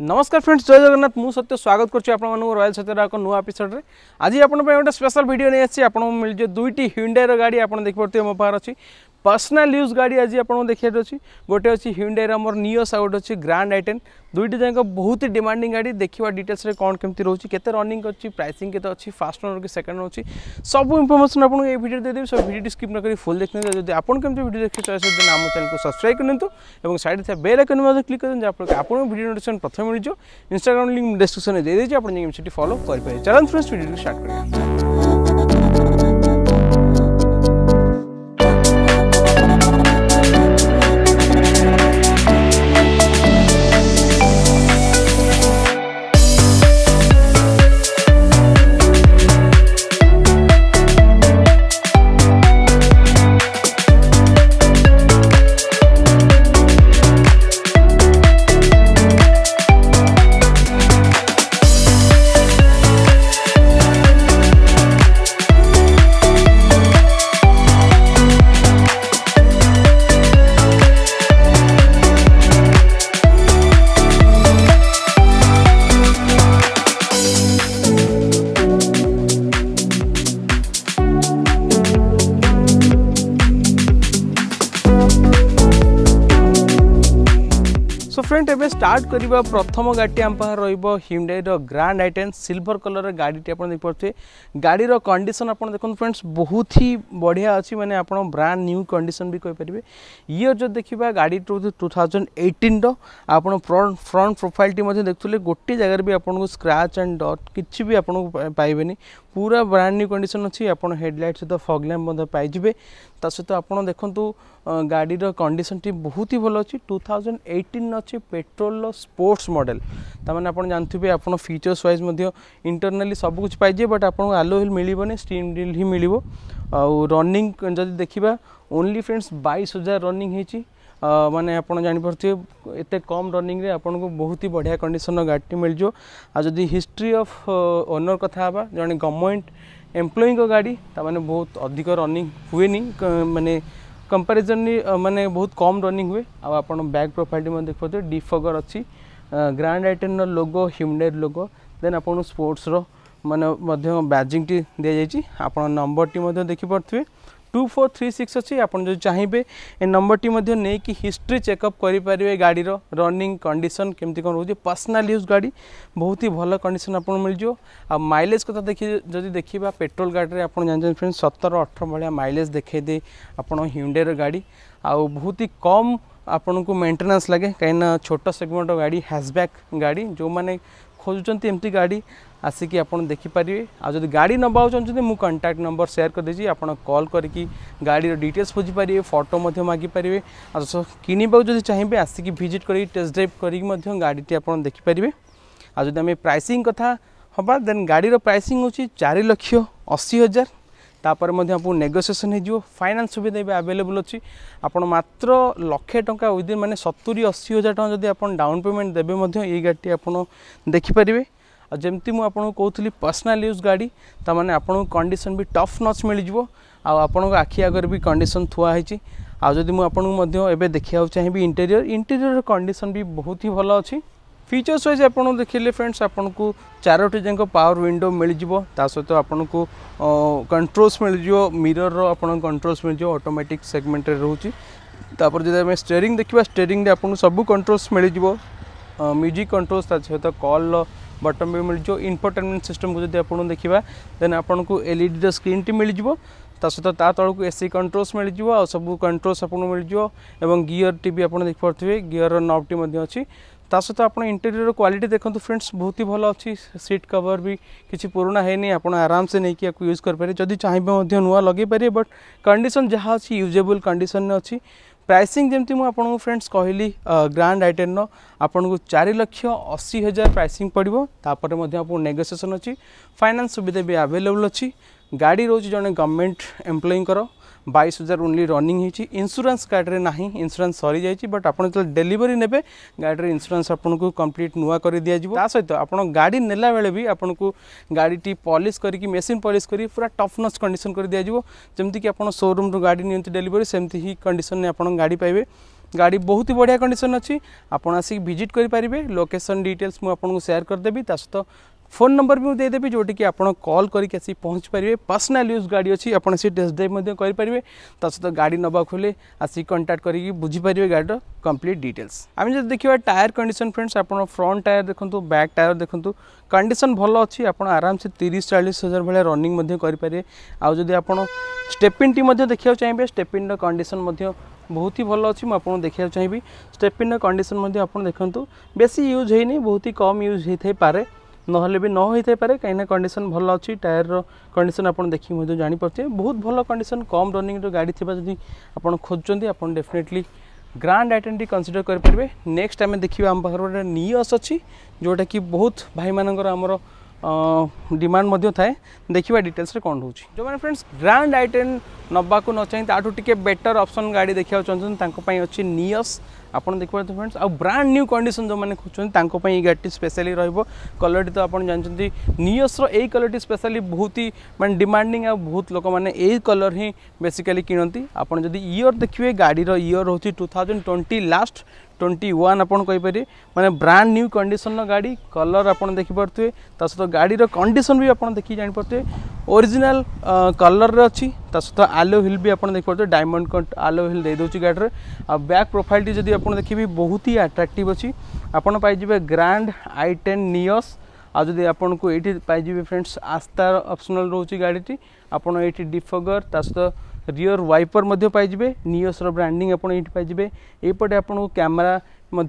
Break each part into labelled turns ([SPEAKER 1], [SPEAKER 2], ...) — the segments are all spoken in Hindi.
[SPEAKER 1] नमस्कार फ्रेंड्स जय जगन्नाथ मु सत्य स्वागत करुच्ची आपंक रयाल सत्यरा एक नुआ एपिसोड्रे आज आप गोटे स्पेशल भिड नहीं आसी आपको मिल जाए दुईट हिंडाइर गाड़ी आप देखिपे मो पार अच्छी पर्सनाल यूज गाड़ी आज आप देखार अच्छी गोटे अच्छी ह्यूंडाइर आमर निओस आ गए अच्छी ग्रांड आइटेन दुईटा जाक बहुत ही डिमांडिंग गाड़ी देखा डिटेल्स कौन केमी रोचे के रनिंग अच्छी प्राइसिंग के अच्छी फास्ट ओनर की सेकेंड रोचे सब इनफर्मेशन आपको ये भिडियो देदेवी सब भिडियो स्किप न कर फुल देखने जब आपको कमी भिडियो देखिए चॉइस देते आम चैनल को सब्सक्राइब करनी और सैड थे बेल आइकन में क्लिक करें जहाँफल आपको भिडियो नोटेसन प्रथम मिल जाए इंस्टाग्राम लिंक डिस्क्रिप्शन में दे देते आप फॉलो करेंगे चलो फ्रेंड्स भिडियो स्टार्ट करेंगे सो फ्रेंड एवं स्टार्ट करवा प्रथम गाड़ी आम पास रोज हिंडाईर grand I silver silver colour गाड़ीटी आप देखिए गाड़ीर कंडीशन आप देखते फ्रेंड्स बहुत ही बढ़िया अच्छी मैंने आप ब्रांड न्यू कंडीशन भी कहींपर ये जो देखा गाड़ी टू थाउजेंड एट्टीन आप फ्रंट प्रोफाइल टी देखुले गोटे जगार भी आपको स्क्राच एंड डट किसी भी आपको पाइबे पूरा ब्रांड न्यू कंडीशन अच्छी आप हेडलाइट सहित फगलैम्प पाइबे सहित आप देखूँ ଗାଡ଼ିର କଣ୍ଡିସନଟି ବହୁତ ହି ଭଲ ଅଛି ଟୁ ଥାଉଜେଣ୍ଡ ଏଇଟିନ୍ ଅଛି ପେଟ୍ରୋଲର ସ୍ପୋର୍ଟସ୍ ମଡ଼େଲ୍ ତାମାନେ ଆପଣ ଜାଣିଥିବେ ଆପଣ ଫିଚର୍ସ ୱାଇଜ୍ ମଧ୍ୟ ଇଣ୍ଟରନାଲି ସବୁ କିଛି ପାଇଯିବେ ବଟ୍ ଆପଣଙ୍କୁ ଆଲୋ ହିଲ୍ ମିଳିବନି ଷ୍ଟିମ୍ ଡିଲ୍ ହିଁ ମିଳିବ ଆଉ ରନିଂ ଯଦି ଦେଖିବା ଓନ୍ଲି ଫ୍ରେଣ୍ଡସ୍ ବାଇଶ ହଜାର ରନିଂ ହେଇଛି ମାନେ ଆପଣ ଜାଣିପାରୁଥିବେ ଏତେ କମ୍ ରନିଂରେ ଆପଣଙ୍କୁ ବହୁତ ହି ବଢ଼ିଆ କଣ୍ଡିସନର ଗାଡ଼ିଟି ମିଳିଯିବ ଆଉ ଯଦି ହିଷ୍ଟ୍ରି ଅଫ୍ ଓନର୍ କଥା ହେବା ଜଣେ ଗଭର୍ଣ୍ଣମେଣ୍ଟ ଏମ୍ପ୍ଲୟିଙ୍କ ଗାଡ଼ି ତାମାନେ ବହୁତ ଅଧିକ ରନିଂ ହୁଏନି ମାନେ कंपेरिजनली मैंने बहुत कम रनिंग हुए आप बैक प्रोफाइल देखते हैं डिफगर अच्छी grand I ten logo Hyundai logo then आप स्पोर्ट्स मान बैजिंग टी दी जाइए आप नंबर टी देखिपे टू फोर थ्री सिक्स अच्छी आपड़ जो चाहिए ए नंबर टी नहीं कि हिस्ट्री चेकअप करें गाड़ी रनिंग कंडीशन केमती कौन रोचे पर्सनाल यूज गाड़ी बहुत ही भल कंडीशन आपको मिल जाओ माइलेज कथा देखिए जब देखा पेट्रोल गाड़ी आप जानते फ्रेंड सतर अठर भाया माइलेज देखे दे आप हिंडेर गाड़ी आउ बहुत ही कम ଆପଣଙ୍କୁ ମେଣ୍ଟେନାନ୍ସ ଲାଗେ କାହିଁକିନା ଛୋଟ ସେଗମେଣ୍ଟର ଗାଡ଼ି ହ୍ୟାଚବ୍ୟାକ୍ ଗାଡ଼ି ଯେଉଁମାନେ ଖୋଜୁଛନ୍ତି ଏମିତି ଗାଡ଼ି ଆସିକି ଆପଣ ଦେଖିପାରିବେ ଆଉ ଯଦି ଗାଡ଼ି ନେବାକୁ ଚାହୁଁଛନ୍ତି ମୁଁ କଣ୍ଟାକ୍ଟ ନମ୍ବର ସେୟାର କରିଦେଇଛି ଆପଣ କଲ୍ କରିକି ଗାଡ଼ିର ଡିଟେଲ୍ସ ବୁଝିପାରିବେ ଫଟୋ ମଧ୍ୟ ମାଗିପାରିବେ ଆଉ କିଣିବାକୁ ଯଦି ଚାହିଁବେ ଆସିକି ଭିଜିଟ୍ କରିକି ଟେଷ୍ଟ ଡ୍ରାଇଭ୍ କରିକି ମଧ୍ୟ ଗାଡ଼ିଟି ଆପଣ ଦେଖିପାରିବେ ଆଉ ଯଦି ଆମେ ପ୍ରାଇସିଂ କଥା ହେବା ଦେନ୍ ଗାଡ଼ିର ପ୍ରାଇସିଂ ହେଉଛି ଚାରି ଲକ୍ଷ ଅଶୀ ହଜାର तापर नेगोसीएसन हो फाइनान्स सुविधा भी आवेलेबल अच्छी आपड़ मात्र लक्षे टाँचा विदिन मैंने सतुरी अशी हजार टाँग जब आप डाउन पेमेंट देते ये गाड़ी आप देखिपारे और जमती मुझे कहती पर्सनाल यूज गाड़ी तो मैंने आपको कंडीशन भी टफ नच मिल जाव आखि आगे भी कंडीशन थुआ है आदि मुझे देखा चाहे इंटेरियर इंटेरीयर कंडीशन भी बहुत ही भल अच्छी ଫିଚର୍ସ ୱାଇଜ୍ ଆପଣ ଦେଖିଲେ ଫ୍ରେଣ୍ଡସ୍ ଆପଣଙ୍କୁ ଚାରୋଟି ଯାକ ପାୱାର ୱିଣ୍ଡୋ ମିଳିଯିବ ତା ସହିତ ଆପଣଙ୍କୁ କଣ୍ଟ୍ରୋଲ୍ସ ମିଳିଯିବ ମିରର୍ର ଆପଣଙ୍କୁ କଣ୍ଟ୍ରୋଲ୍ସ ମିଳିଯିବ ଅଟୋମେଟିକ୍ ସେଗମେଣ୍ଟରେ ରହୁଛି ତାପରେ ଯଦି ଆମେ ଷ୍ଟେରିଂ ଦେଖିବା ଷ୍ଟେରିଂରେ ଆପଣଙ୍କୁ ସବୁ କଣ୍ଟ୍ରୋଲ୍ସ ମିଳିଯିବ ମ୍ୟୁଜିକ୍ କଣ୍ଟ୍ରୋଲ୍ସ ତା ସହିତ କଲ୍ର ବଟନ୍ ବି ମିଳିଯିବ ଇନଫର୍ଟେନମେଣ୍ଟ ସିଷ୍ଟମ୍କୁ ଯଦି ଆପଣ ଦେଖିବା ଦେନ୍ ଆପଣଙ୍କୁ ଏଲ୍ଇଡ଼ିର ସ୍କ୍ରିନ୍ଟି ମିଳିଯିବ ତା ସହିତ ତା ତଳକୁ ଏସି କଣ୍ଟ୍ରୋଲ୍ସ ମିଳିଯିବ ଆଉ ସବୁ କଣ୍ଟ୍ରୋଲ୍ସ ଆପଣଙ୍କୁ ମିଳିଯିବ ଏବଂ ଗିଅର୍ଟି ବି ଆପଣ ଦେଖିପାରୁଥିବେ ଗିଅର୍ର ନବ୍ଟି ମଧ୍ୟ ଅଛି सहित आपड़ इंटेरियर क्वालिटी देखते फ्रेंड्स बहुत ही भल अच्छी सीट कवर भी किसी पुराणा है आराम से नहीं कि यूज करें जब चाहिए नुआ लगे पारे बट कंडीशन जहाँ अच्छी यूजेबुल कंडीशन अच्छी प्राइसिंग जमी मुझे फ्रेंड्स कहली ग्रांड आइटेन आपन को चार लक्ष अशी हजार प्राइसिंग पड़ो तापर नेगोसीएसन अच्छी फाइनान्स सुविधा भी आभेलेबल अच्छी गाड़ी रोज जन गवर्नमेंट एम्प्लयर बैश हजार ओनली रनिंग होन्सुरांस गाड़ी में ना इन्सुरांस सरी जा बट आप जो डेलीवरी ने गाड़ी इन्सुरांस आपको कम्प्लीट नुआ कर दिजा सहित आप गाड़ी नाला बेले भी आपको गाड़ी टी पलिश कर मेसीन पलिश कर पूरा टफनस कंडसन कर दिजाव जमीक आप सोरूम रू गाड़ी नि डेलीवरी सेमती ही कंडसन में आप गाड़ी पाए गाड़ी बहुत ही बढ़िया कंडीशन अच्छी आपड़ आसिक भिजिट करेंगे लोकेशन डिटेल्स मुझे सेयार करदेवी ता ফোন নম্বর বি দেদেবি যেটিকি আপনার কল করি আসি পৌঁছি পারে পর্সনাল ইউজ গাড়ি অছি আপনার সে টেস্ট ড্রাইভ করে তা সহ গাড়ি নেওয়া হলে আসি কন্টাক্ট করি বুঝিপারে গাড়ির কমপ্লিট ডিটেলস আমি যদি দেখা টায়ার কন্ডিশন ফ্রেন্ডস আপনার ফ্রন্ট টায়ার দেখুন ব্যাক টায়ার দেখুন কন্ডিশন ভালো অছি আপনার আরামসে তিরিশ চাশ হাজার ভাই রনিং করে পারে আদি আপনার স্টেপিনটি দেখা চাইবে স্টেপিনর কন্ডিশন ବହୁତ ହି ଭଲ ଅଛି ମୁଁ ଆପଣଙ୍କୁ ଦେଖିବାକୁ ଚାହିଁବି ଷ୍ଟେପିନ୍ର କଣ୍ଡିସନ୍ ମଧ୍ୟ ଆପଣ ଦେଖନ୍ତୁ ବେଶୀ ୟୁଜ୍ ହେଇନି ବହୁତ ହି କମ୍ ୟୁଜ୍ ହେଇଥାଇପାରେ নহলে ବି ନ ହୋଇଥାଇପାରେ କାହିଁକିନା କଣ୍ଡିସନ୍ ଭଲ ଅଛି ଟାୟାରର କଣ୍ଡିସନ୍ ଆପଣ ଦେଖିକି ମଧ୍ୟ ଜାଣିପାରୁଥିବେ ବହୁତ ଭଲ କଣ୍ଡିସନ୍ କମ୍ ରନିଂର ଗାଡ଼ି ଥିବା ଯଦି ଆପଣ ଖୋଜୁଛନ୍ତି ଆପଣ ଡେଫିନେଟଲି ଗ୍ରାଣ୍ଡ ଆଇଟମ୍ଟି କନସିଡର କରିପାରିବେ ନେକ୍ସଟ ଆମେ ଦେଖିବା ଆମ ପାଖରେ ଗୋଟେ ନିଅସ୍ ଅଛି ଯେଉଁଟାକି ବହୁତ ଭାଇମାନଙ୍କର ଆମର डिमांड था देखा डिटेल्स कौन रोच जो मैंने फ्रेंड्स ग्रांड आइटेन नाक न चाहिए आठ टे बेटर अप्सन गाड़ी देखा चाहते अच्छे नियस आप देख पाते फ्रेंड्स आ ब्रांड न्यू कंडीशन जो मैंने खोजुंप गाड़ी स्पेशली रोक कलर तो आप जानते नियस रही कलर टी स्पेशली बहुत ही मैं डिमांडिंग आ बहुत लोक मैंने ये कलर ही बेसिकाली कि आपड़ जब इयर देखिए गाड़ी इयर हो two thousand twenty last twenty one ଆପଣ କହିପାରିବେ ମାନେ ବ୍ରାଣ୍ଡ ନ୍ୟୁ କଣ୍ଡିସନର ଗାଡ଼ି କଲର୍ ଆପଣ ଦେଖିପାରୁଥିବେ ତା ସହିତ ଗାଡ଼ିର କଣ୍ଡିସନ ବି ଆପଣ ଦେଖିକି ଜାଣିପାରୁଥିବେ ଓରିଜିନାଲ କଲର୍ର ଅଛି ତା ସହିତ ଆଲୋ ହିଲ୍ ବି ଆପଣ ଦେଖିପାରୁଥିବେ ଡାଇମଣ୍ଡ କଟ୍ ଆଲୋ ହିଲ୍ ଦେଇଦେଉଛି ଗାଡ଼ିରେ ଆଉ ବ୍ୟାକ୍ ପ୍ରୋଫାଇଲ୍ଟି ଯଦି ଆପଣ ଦେଖିବେ ବହୁତ ହି ଆଟ୍ରାକ୍ଟିଭ୍ ଅଛି ଆପଣ ପାଇଯିବେ ଗ୍ରାଣ୍ଡ ଆଇ ଟେନ୍ ନିୟସ୍ ଆଉ ଯଦି ଆପଣଙ୍କୁ ଏଇଠି ପାଇଯିବେ ଫ୍ରେଣ୍ଡସ୍ ଆସ୍ଥା ଅପସନାଲ୍ ରହୁଛି ଗାଡ଼ିଟି ଆପଣ ଏଇଠି ଡିଫଗର୍ ତା ସହିତ रियर वाइपर पाइबे निओस ब्रांडिंग आपजे ये आपको कैमेरा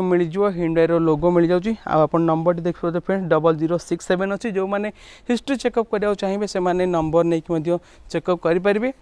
[SPEAKER 1] मिल जाए हिंडाइर लोगो मिल जाऊँ नंबर टी देख पाते friends double zero six seven अच्छी जो मैंने हिस्ट्री चेकअप करा चाहिए से नंबर नहीं कि चेकअप करें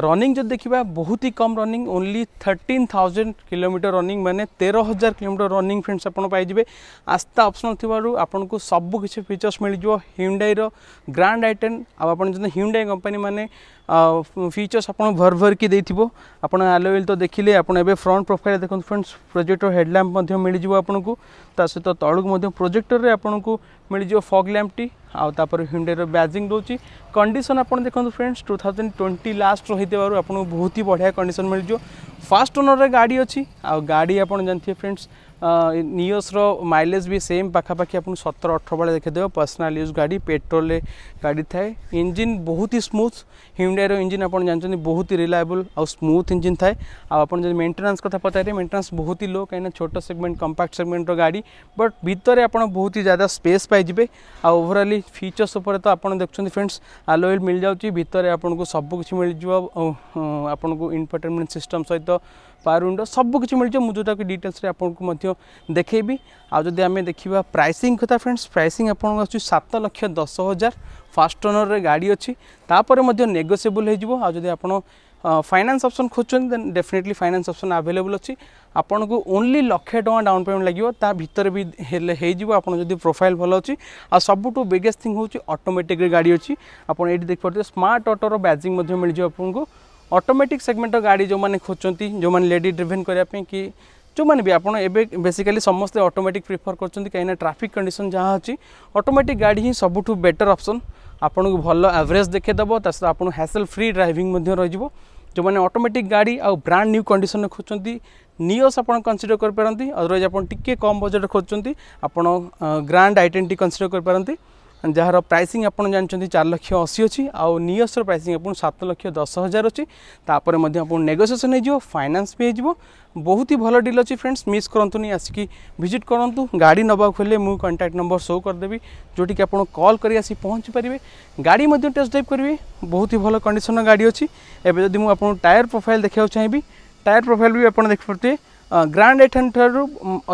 [SPEAKER 1] रनिंग जो देखा बहुत ही कम running only thirteen thousand kilometre running मैंने तेरह हजार किलोमीटर रनिंग फ्रेंड्स आपड़ पाइबे आस्था अपसनाल थी आपन सब किसी फीचर्स मिल जाव ह्यूडाईर ग्रांड आइटेन टेन आज ह्यूडाई कंपानी मैंने फिचर्स आप भर भर की देव आप तो देखिले आपड़ फ्रंट प्रोफाइल देखते फ्रेंड्स प्रोजेक्टर हेडलैंप मिल जाव आपको ता सहित तौक प्रोजेक्टर आपन को मिल फग लैम्पटी आउपर हिंडेर ब्याजिंग रोचे कंडीशन आप देखते friends two thousand twenty last रही आपको बहुत ही बढ़िया कंडीशन मिलजो फास्ट ओनर गाड़ी अच्छी आ गाड़ी आप जानते हैं फ्रेंड्स ନିଓସ୍ର ମାଇଲେଜ୍ ବି ସେମ୍ ପାଖାପାଖି ଆପଣଙ୍କୁ ସତର ଅଠର ବେଳେ ଦେଖେଇଦେବ ପର୍ସନାଲ୍ ୟୁଜ୍ ଗାଡ଼ି ପେଟ୍ରୋଲରେ ଗାଡ଼ି ଥାଏ ଇଞ୍ଜିନ୍ ବହୁତ ହି ସ୍ମୁଥ୍ ହ୍ୟୁଣ୍ଡାଇର ଇଞ୍ଜିନ୍ ଆପଣ ଜାଣିଛନ୍ତି ବହୁତ ହି ରିଲାଏବୁଲ୍ ଆଉ ସ୍ମୁଥ୍ ଇଞ୍ଜିନ୍ ଥାଏ ଆଉ ଆପଣ ଯଦି ମେଣ୍ଟେନାନ୍ସ କଥା ପଚାରିବେ ମେଣ୍ଟେନାନ୍ସ ବହୁତ ହି ଲୋ କାହିଁକିନା ଛୋଟ ସେଗମେଣ୍ଟ କମ୍ପାକ୍ଟ ସେଗମେଣ୍ଟର ଗାଡ଼ି ବଟ୍ ଭିତରେ ଆପଣ ବହୁତ ହି ଜ୍ୟାଦା ସ୍ପେସ୍ ପାଇଯିବେ ଆଉ ଓଭରାଲି ଫିଚର୍ସ ଉପରେ ତ ଆପଣ ଦେଖୁଛନ୍ତି ଫ୍ରେଣ୍ଡସ୍ ଆଲୋଏଲ୍ ମିଳିଯାଉଛି ଭିତରେ ଆପଣଙ୍କୁ ସବୁକିଛି ମିଳିଯିବ ଆପଣଙ୍କୁ ଇନଫର୍ଟେନମେଣ୍ଟ ସିଷ୍ଟମ୍ ସହିତ स्पा रूम सबकि मिल जाए मुझे जो डिटेल्स देखेबी आदि आम देखा प्राइसींग क्या फ्रेंड्स प्राइसींग आपच्छ सात लक्ष दस हजार फास्ट ओनर रे गाड़ी अच्छी तापर नेगोसीबल हो जदि आप finance option definitely finance option available अच्छी आपन को ओनली लक्षे टाँग डाउन पेमेंट लगे भितर भी होती प्रोफाइल भल अच्छी आ सब बिगेस्ट थिंग होटोमेटिक गाड़ी अच्छी आपड़ ये देख पार्थे स्मार्ट अटोर बैजिंग मिल जाए आपको ऑटोमेटिक सेगमेंट गाड़ी जो मैंने खोजुँ जो मैंने लेडी ड्रिभेन करने कि जो मैंने भी आप बेसिकली समस्ते अटोमेटिक प्रिफर कर ट्राफिक कंडीशन जहाँ अच्छी अटोमेटिक गाड़ी ही सब बेटर अप्सन आपन को भल एवरेज देखेदेव तुम हासिल फ्री ड्राइविंग रही है जो मैंने अटोमेटिक गाड़ी आउ ब्रांड न्यू कंडीशन में खोजुँ निओस आप कनसीडर करपरती अदरवैज आप कम बजेट खोजुँ आप ग्रांड आईटेन्टी कनसीडर करपरती ଯାହାର ପ୍ରାଇସିଂ ଆପଣ ଜାଣିଛନ୍ତି ଚାରି ଲକ୍ଷ ଅଶୀ ଅଛି ଆଉ ନିୟସର ପ୍ରାଇସିଂ ଆପଣ ସାତ ଲକ୍ଷ ଦଶ ହଜାର ଅଛି ତାପରେ ମଧ୍ୟ ଆପଣ ନେଗୋସିଏସନ୍ ହେଇଯିବ ଫାଇନାନ୍ସ ବି ହେଇଯିବ ବହୁତ ହି ଭଲ ଡିଲ୍ ଅଛି ଫ୍ରେଣ୍ଡସ୍ ମିସ୍ କରନ୍ତୁନି ଆସିକି ଭିଜିଟ୍ କରନ୍ତୁ ଗାଡ଼ି ନେବାକୁ ହେଲେ ମୁଁ କଣ୍ଟାକ୍ଟ ନମ୍ବର ସୋ କରିଦେବି ଯେଉଁଠିକି ଆପଣ କଲ୍ କରି ଆସି ପହଞ୍ଚି ପାରିବେ ଗାଡ଼ି ମଧ୍ୟ ଟେଷ୍ଟ ଡ୍ରାଇଭ୍ କରିବେ ବହୁତ ହି ଭଲ କଣ୍ଡିସନ୍ର ଗାଡ଼ି ଅଛି ଏବେ ଯଦି ମୁଁ ଆପଣଙ୍କୁ ଟାୟାର ପ୍ରୋଫାଇଲ୍ ଦେଖିବାକୁ ଚାହିଁବି ଟାୟାର ପ୍ରୋଫାଇଲ୍ ବି ଆପଣ ଦେଖିପାରୁଥିବେ ଗ୍ରାଣ୍ଡ ଏଇଟ୍ ହଣ୍ଡ୍ରେଡ଼ରୁ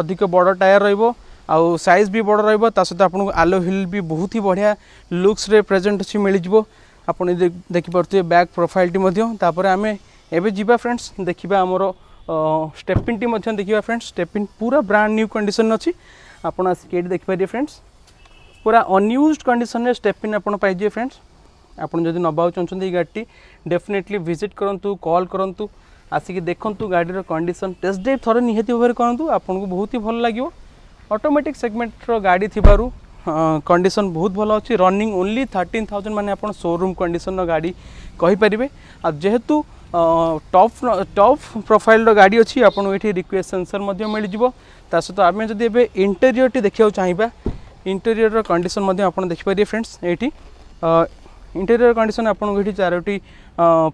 [SPEAKER 1] ଅଧିକ ବଡ଼ ଟାୟାର ରହିବ ଆଉ ସାଇଜ୍ ବି ବଡ଼ ରହିବ ତା ସହିତ ଆପଣଙ୍କୁ ଆଲୋ ହିଲ୍ ବି ବହୁତ ହି ବଢ଼ିଆ ଲୁକ୍ସରେ ପ୍ରେଜେଣ୍ଟ ଅଛି ମିଳିଯିବ ଆପଣ ଦେଖିପାରୁଥିବେ ବ୍ୟାକ୍ ପ୍ରୋଫାଇଲ୍ଟି ମଧ୍ୟ ତାପରେ ଆମେ ଏବେ ଯିବା ଫ୍ରେଣ୍ଡସ୍ ଦେଖିବା ଆମର ଷ୍ଟେପିନ୍ଟି ମଧ୍ୟ ଦେଖିବା ଫ୍ରେଣ୍ଡସ୍ ଷ୍ଟେପିନ୍ ପୁରା ବ୍ରାଣ୍ଡ ନ୍ୟୁ କଣ୍ଡିସନ୍ ଅଛି ଆପଣ ଆସିକି ଏଇଠି ଦେଖିପାରିବେ ଫ୍ରେଣ୍ଡସ୍ ପୁରା ଅନ୍ୟୁଜ୍ଡ କଣ୍ଡିସନ୍ରେ ଷ୍ଟେପିନ୍ ଆପଣ ପାଇଯିବେ ଫ୍ରେଣ୍ଡସ୍ ଆପଣ ଯଦି ନେବାକୁ ଚାହୁଁଛନ୍ତି ଏଇ ଗାଡ଼ିଟି ଡେଫିନେଟଲି ଭିଜିଟ୍ କରନ୍ତୁ କଲ୍ କରନ୍ତୁ ଆସିକି ଦେଖନ୍ତୁ ଗାଡ଼ିର କଣ୍ଡିସନ୍ ଟେଷ୍ଟ ଡ୍ରାଇଭ୍ ଥରେ ନିହାତି ଭାବରେ କରନ୍ତୁ ଆପଣଙ୍କୁ ବହୁତ ହି ଭଲ ଲାଗିବ ଅଟୋମେଟିକ୍ ସେଗମେଣ୍ଟର ଗାଡ଼ି ଥିବାରୁ କଣ୍ଡିସନ୍ ବହୁତ ଭଲ ଅଛି ରନିଂ ଓନ୍ଲି ଥାର୍ଟିନ୍ ଥାଉଜେଣ୍ଡ ମାନେ ଆପଣ ସୋରୁମ୍ କଣ୍ଡିସନ୍ର ଗାଡ଼ି କହିପାରିବେ ଆଉ ଯେହେତୁ ଟପ୍ ଟପ୍ ପ୍ରୋଫାଇଲ୍ର ଗାଡ଼ି ଅଛି ଆପଣଙ୍କୁ ଏଠି ରିକ୍ୱେଷ୍ଟ ସେନ୍ସର୍ ମଧ୍ୟ ମିଳିଯିବ ତା ସହିତ ଆମେ ଯଦି ଏବେ ଇଣ୍ଟେରିୟର୍ଟି ଦେଖିବାକୁ ଚାହିଁବା ଇଣ୍ଟେରିୟର୍ର କଣ୍ଡିସନ୍ ମଧ୍ୟ ଆପଣ ଦେଖିପାରିବେ ଫ୍ରେଣ୍ଡସ୍ ଏଇଠି ଇଣ୍ଟେରିୟର୍ କଣ୍ଡିସନ୍ ଆପଣଙ୍କୁ ଏଠି ଚାରୋଟି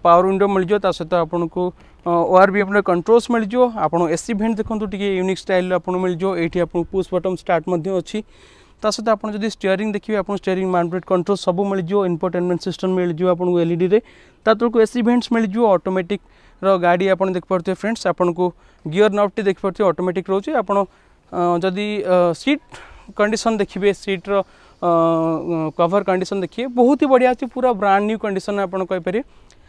[SPEAKER 1] ପାୱାର ୱିଣ୍ଡୋ ମିଳିଯିବ ତା ସହିତ ଆପଣଙ୍କୁ ओ आर भी आपको कंट्रोल्स मिलजि आप एसी भेन्ट देखो टी यूनिक स्टाइल आपको ये आपको पुश बटम स्टार्ट अच्छी सहित आप स्टेयरी देखिए आप स्टेरी मैंडेड कंट्रोल सब मिलजि इनपोटेनमेंट सिस्टम मिल मिलजि आपको एलईडी तुमको एसी भेन्ट्स मिल मिलजि अटोमेटिक गाड़ी आप देख पारे फ्रेंड्स आपको गियर नवटे देख पारे अटोमेटिक रोचे आपड़ सीट कंडीशन देखिए सीट्र कवर कंडीशन देखिए बहुत ही बढ़िया अच्छी पूरा ब्रांड न्यू कंडीशन आपड़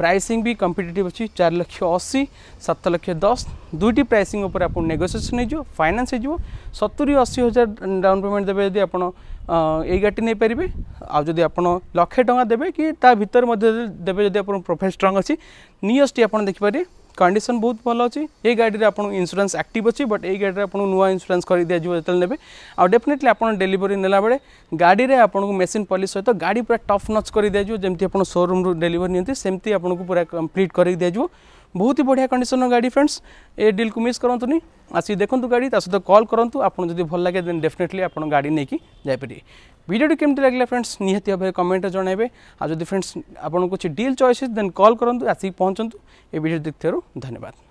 [SPEAKER 1] ପ୍ରାଇସିଂ ବି କମ୍ପିଟେଟିଭ୍ ଅଛି ଚାରି ଲକ୍ଷ ଅଶୀ ସାତ ଲକ୍ଷ ଦଶ ଦୁଇଟି ପ୍ରାଇସିଂ ଉପରେ ଆପଣ ନେଗୋସିଏସନ୍ ହେଇଯିବ ଫାଇନାନ୍ସ ହେଇଯିବ ସତୁରି ଅଶୀ ହଜାର ଡାଉନ୍ ପେମେଣ୍ଟ ଦେବେ ଯଦି ଆପଣ ଏଇ ଗାଡ଼ିଟି ନେଇପାରିବେ ଆଉ ଯଦି ଆପଣ ଲକ୍ଷେ ଟଙ୍କା ଦେବେ କି ତା ଭିତରେ ମଧ୍ୟ ଦେବେ ଯଦି ଆପଣଙ୍କ ପ୍ରୋଫାଇଲ୍ ଷ୍ଟ୍ରଙ୍ଗ ଅଛି ନିଅସ୍ଟି ଆପଣ ଦେଖିପାରିବେ কন্ডিশন বহুত ভাল অছি এই গাড়িরে আপনার ইন্সুরান্স আক্টিভ অছি বট এই গাড়িরে আপনার নূয়া ইন্সুরান্স করে দিয়াযিব যেতে নেবে আর ডেফিনেটলি আপনার ডেলিভরি নেলাবেলে গাড়িরে আপনার মেসিন পলিশ সহ গাড়ি পুরা টফ নচ করে দিয়াযিব যেমতি আপনার শোরুম ডেলিভরি নিতে সেমতি আপনার পুরা কমপ্লিট করে দিয়াযিব बहुत ही बढ़िया कंडीशन गाड़ी फ्रेंड्स ए डील को मिस करूँ आसी देखु गाड़ी ता सहित कल करूँ आपड़ जब भल लगे देन डेफिनेटली आप गाड़ी नहीं जापरि ভিডিওটি কেমতি লাগলা ফ্রেন্ডস নিহতি ভাবে কমেন্টে জনাইবে আর যদি ফ্রেন্ডস আপনার কিছু ডিল চয়েসেস দেন কল করতু আসি পৌঁছতু এই ভিডিও দেখতে ধন্যবাদ